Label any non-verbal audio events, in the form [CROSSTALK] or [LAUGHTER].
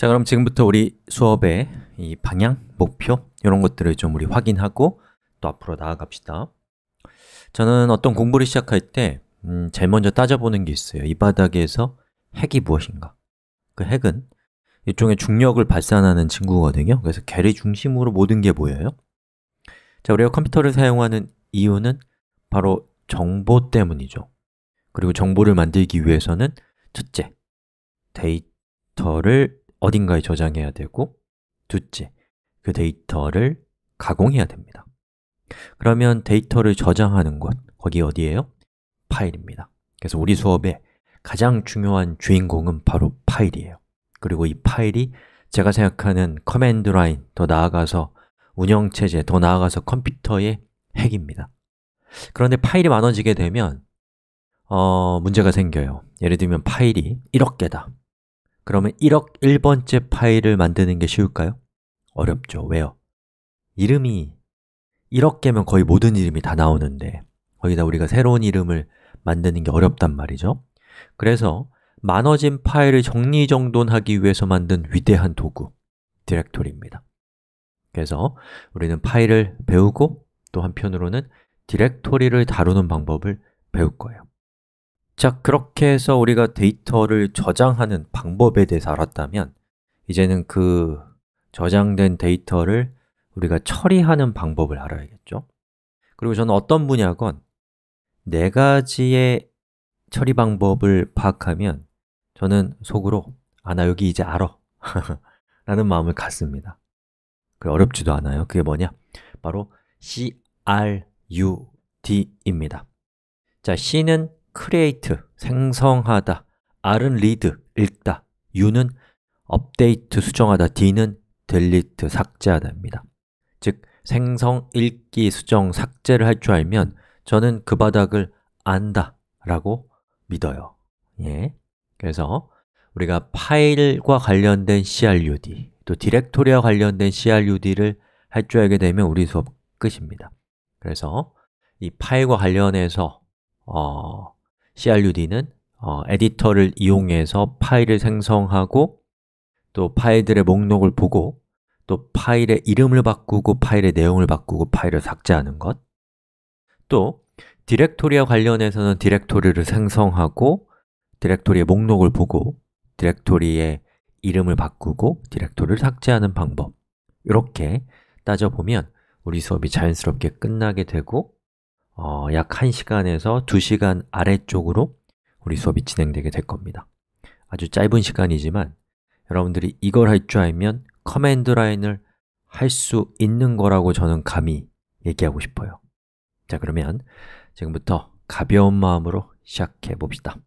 자 그럼 지금부터 우리 수업의 이 방향, 목표 이런 것들을 좀 우리 확인하고 또 앞으로 나아갑시다 저는 어떤 공부를 시작할 때 음, 제일 먼저 따져보는 게 있어요 이 바닥에서 핵이 무엇인가 그 핵은 일종의 중력을 발산하는 친구거든요 그래서 걔를 중심으로 모든 게 보여요 자, 우리가 컴퓨터를 사용하는 이유는 바로 정보 때문이죠 그리고 정보를 만들기 위해서는 첫째, 데이터를 어딘가에 저장해야 되고 둘째, 그 데이터를 가공해야 됩니다 그러면 데이터를 저장하는 곳, 거기 어디예요? 파일입니다 그래서 우리 수업의 가장 중요한 주인공은 바로 파일이에요 그리고 이 파일이 제가 생각하는 커맨드 라인, 더 나아가서 운영체제, 더 나아가서 컴퓨터의 핵입니다 그런데 파일이 많아지게 되면 어, 문제가 생겨요 예를 들면 파일이 1억 개다 그러면 1억 1번째 파일을 만드는 게 쉬울까요? 어렵죠. 왜요? 이름이 1억 개면 거의 모든 이름이 다 나오는데 거기다 우리가 새로운 이름을 만드는 게 어렵단 말이죠. 그래서 많아진 파일을 정리정돈하기 위해서 만든 위대한 도구, 디렉토리입니다. 그래서 우리는 파일을 배우고 또 한편으로는 디렉토리를 다루는 방법을 배울 거예요. 자, 그렇게 해서 우리가 데이터를 저장하는 방법에 대해서 알았다면 이제는 그 저장된 데이터를 우리가 처리하는 방법을 알아야겠죠? 그리고 저는 어떤 분야건 네 가지의 처리 방법을 파악하면 저는 속으로 아, 나 여기 이제 알아 [LAUGHS] 라는 마음을 갖습니다 그 어렵지도 않아요 그게 뭐냐? 바로 CRUD입니다 자, C는 create, 생성하다 R은 read, 읽다 U는 update, 수정하다 D는 delete, 삭제하다입니다 즉, 생성, 읽기, 수정, 삭제를 할 줄 알면 저는 그 바닥을 안다 라고 믿어요 예. 그래서 우리가 파일과 관련된 crud 또 디렉토리와 관련된 crud를 할 줄 알게 되면 우리 수업 끝입니다 그래서 이 파일과 관련해서 어, CRUD는 어, 에디터를 이용해서 파일을 생성하고 또 파일들의 목록을 보고 또 파일의 이름을 바꾸고 파일의 내용을 바꾸고 파일을 삭제하는 것 또 디렉토리와 관련해서는 디렉토리를 생성하고 디렉토리의 목록을 보고 디렉토리의 이름을 바꾸고 디렉토리를 삭제하는 방법 이렇게 따져보면 우리 수업이 자연스럽게 끝나게 되고 어, 약 1시간에서 2시간 아래쪽으로 우리 수업이 진행되게 될 겁니다 아주 짧은 시간이지만 여러분들이 이걸 할 줄 알면 커맨드 라인을 할 수 있는 거라고 저는 감히 얘기하고 싶어요 자 그러면 지금부터 가벼운 마음으로 시작해 봅시다